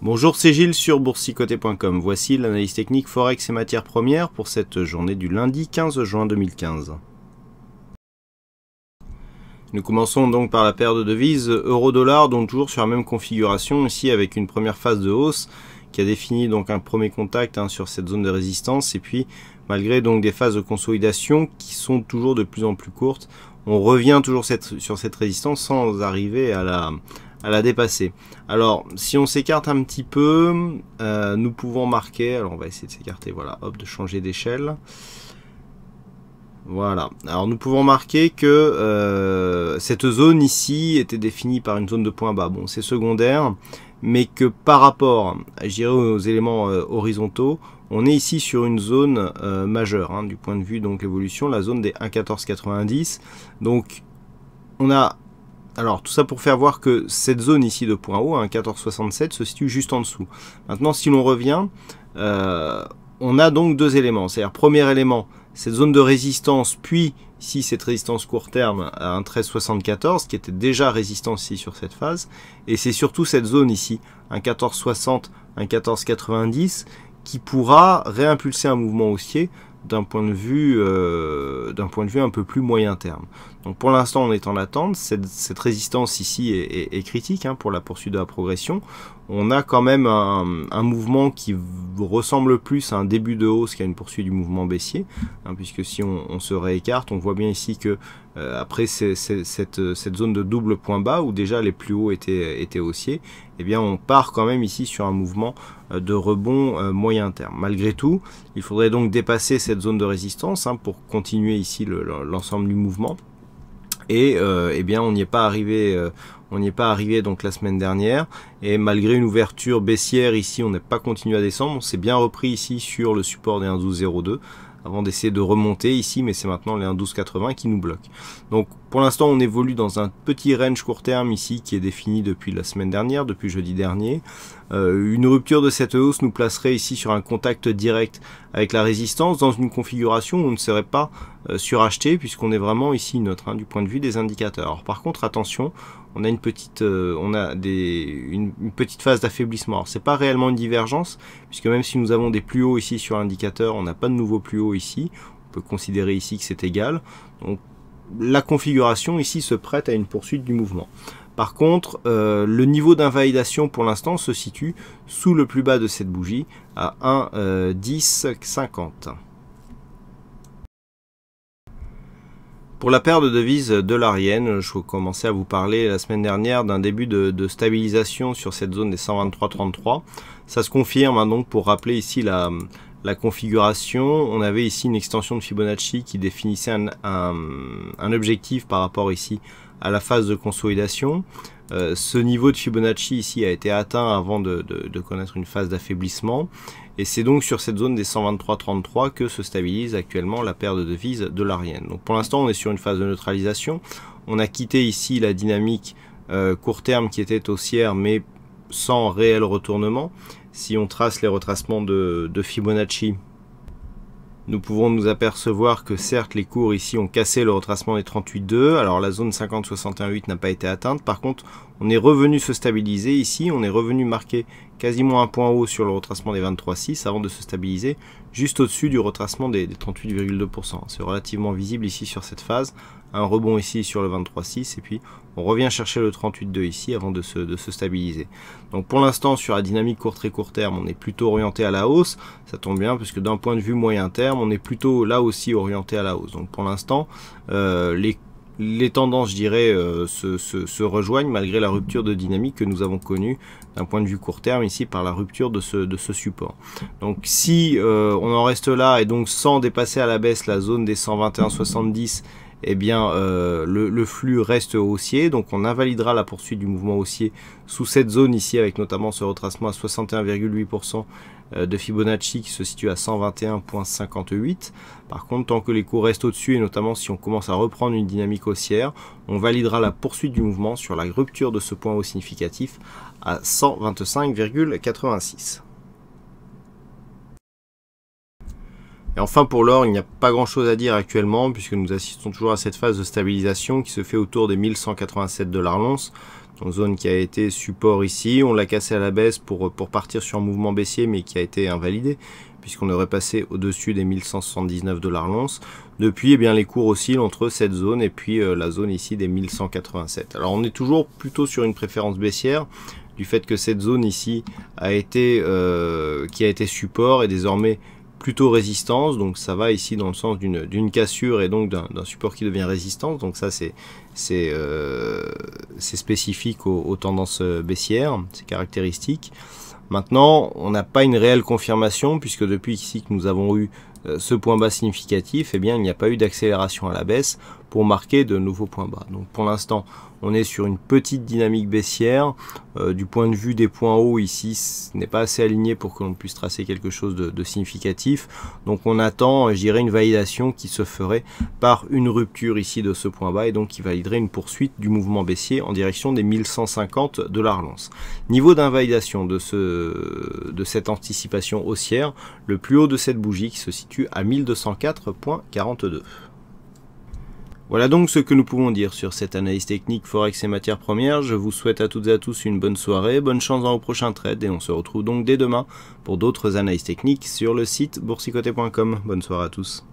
Bonjour, c'est Gilles sur boursicoté.com. Voici l'analyse technique Forex et matières premières pour cette journée du lundi 15 juin 2015. Nous commençons donc par la paire de devises euro-dollar, donc toujours sur la même configuration, ici avec une première phase de hausse qui a défini donc un premier contact hein, sur cette zone de résistance et puis malgré donc des phases de consolidation qui sont toujours de plus en plus courtes, on revient toujours sur cette résistance sans arriver à la, à la dépasser. Alors, si on s'écarte un petit peu, euh, nous pouvons marquer. Alors, on va essayer de s'écarter. Voilà, hop, de changer d'échelle. Voilà. Alors, nous pouvons marquer que euh, cette zone ici était définie par une zone de point bas. Bon, c'est secondaire, mais que par rapport, je dirais, aux éléments euh, horizontaux, on est ici sur une zone majeure, hein, du point de vue donc l'évolution, la zone des 1,1490. Donc, on a alors tout ça pour faire voir que cette zone ici de point haut, hein, 1467, se situe juste en dessous. Maintenant si l'on revient, euh, on a donc deux éléments. C'est-à-dire premier élément, cette zone de résistance, puis ici cette résistance court terme à un 1374, qui était déjà résistance ici sur cette phase. Et c'est surtout cette zone ici, un 1460, un 1490, qui pourra réimpulser un mouvement haussier d'un point euh, d'un point de vue un peu plus moyen terme. Donc pour l'instant, on est en attente. Cette, résistance ici est, critique hein, pour la poursuite de la progression. On a quand même un, mouvement qui ressemble plus à un début de hausse qu'à une poursuite du mouvement baissier, hein, puisque si on, se réécarte, on voit bien ici que euh, après cette, zone de double point bas, où déjà les plus hauts étaient, haussiers, eh bien on part quand même ici sur un mouvement euh, de rebond euh, moyen terme. Malgré tout, il faudrait donc dépasser cette zone de résistance hein, pour continuer ici l'ensemble du mouvement. Et euh, eh bien, on n'y est pas arrivé. Euh, on n'y est pas arrivé donc la semaine dernière et malgré une ouverture baissière ici, on n'est pas continué à descendre. On s'est bien repris ici sur le support des 1.12.02 avant d'essayer de remonter ici, mais c'est maintenant les 1.12.80 qui nous bloquent. Donc pour l'instant, on évolue dans un petit range court terme ici qui est défini depuis la semaine dernière, depuis jeudi dernier. Euh, une rupture de cette hausse nous placerait ici sur un contact direct avec la résistance dans une configuration où on ne serait pas euh, suracheté puisqu'on est vraiment ici neutre hein, du point de vue des indicateurs. par contre, attention, on a une petite, euh, on a des, une, petite phase d'affaiblissement. Ce c'est pas réellement une divergence puisque même si nous avons des plus hauts ici sur l'indicateur, on n'a pas de nouveau plus haut ici. On peut considérer ici que c'est égal. Donc la configuration ici se prête à une poursuite du mouvement. Par contre, euh, le niveau d'invalidation pour l'instant se situe sous le plus bas de cette bougie à 1,1050. Euh, pour la paire de devises l'Ariane, je commençais à vous parler la semaine dernière d'un début de, stabilisation sur cette zone des 123,33. Ça se confirme hein, donc pour rappeler ici la, configuration. On avait ici une extension de Fibonacci qui définissait un objectif par rapport ici à la phase de consolidation. Euh, ce niveau de Fibonacci ici a été atteint avant de, connaître une phase d'affaiblissement. Et c'est donc sur cette zone des 123-33 que se stabilise actuellement la paire de devises de l'arienne. Donc pour l'instant, on est sur une phase de neutralisation. On a quitté ici la dynamique euh, court terme qui était haussière, mais sans réel retournement. Si on trace les retracements de Fibonacci, nous pouvons nous apercevoir que certes les cours ici ont cassé le retracement des 38.2, alors la zone 50-61.8 n'a pas été atteinte, par contre on est revenu se stabiliser ici, on est revenu marquer quasiment un point haut sur le retracement des 23,6 avant de se stabiliser juste au-dessus du retracement des, 38,2%. C'est relativement visible ici sur cette phase, un rebond ici sur le 23,6 et puis on revient chercher le 38,2 ici avant de se, stabiliser. Donc pour l'instant sur la dynamique court très court terme on est plutôt orienté à la hausse, ça tombe bien puisque d'un point de vue moyen terme on est plutôt là aussi orienté à la hausse. Donc pour l'instant euh, les les tendances, je dirais, euh, se, rejoignent malgré la rupture de dynamique que nous avons connue d'un point de vue court terme ici par la rupture de ce, de ce support. Donc si euh, on en reste là et donc sans dépasser à la baisse la zone des 121,70 eh bien, euh, le, flux reste haussier. Donc on invalidera la poursuite du mouvement haussier sous cette zone ici, avec notamment ce retracement à 61,8% euh, de Fibonacci qui se situe à 121,58. Par contre, tant que les cours restent au-dessus, et notamment si on commence à reprendre une dynamique haussière, on validera la poursuite du mouvement sur la rupture de ce point haut significatif à 125,86. Et enfin pour l'or, il n'y a pas grand chose à dire actuellement puisque nous assistons toujours à cette phase de stabilisation qui se fait autour des 1187 dollars l'once. Donc zone qui a été support ici, on l'a cassé à la baisse pour, pour partir sur un mouvement baissier mais qui a été invalidé puisqu'on aurait passé au-dessus des 1179 dollars l'once. Depuis, eh bien, les cours oscillent entre cette zone et puis euh, la zone ici des 1187. Alors on est toujours plutôt sur une préférence baissière du fait que cette zone ici a été, euh, qui a été support et désormais plutôt résistance, donc ça va ici dans le sens d'une cassure et donc d'un support qui devient résistant, donc ça c'est euh, spécifique aux, tendances euh, baissières, c'est caractéristique. Maintenant, on n'a pas une réelle confirmation puisque depuis ici que nous avons eu euh, ce point bas significatif, et eh bien, il n'y a pas eu d'accélération à la baisse pour marquer de nouveaux points bas. Donc pour l'instant, on est sur une petite dynamique baissière. Euh, du point de vue des points hauts, ici, ce n'est pas assez aligné pour que l'on puisse tracer quelque chose de, significatif. Donc on attend, euh, je dirais, une validation qui se ferait par une rupture ici de ce point bas et donc qui validerait une poursuite du mouvement baissier en direction des 1150 de la relance. Niveau d'invalidation de, ce, de cette anticipation haussière, le plus haut de cette bougie qui se situe à 1204.42. Voilà donc ce que nous pouvons dire sur cette analyse technique Forex et matières premières. Je vous souhaite à toutes et à tous une bonne soirée, bonne chance dans vos prochains trades et on se retrouve donc dès demain pour d'autres analyses techniques sur le site boursicoté.com. Bonne soirée à tous.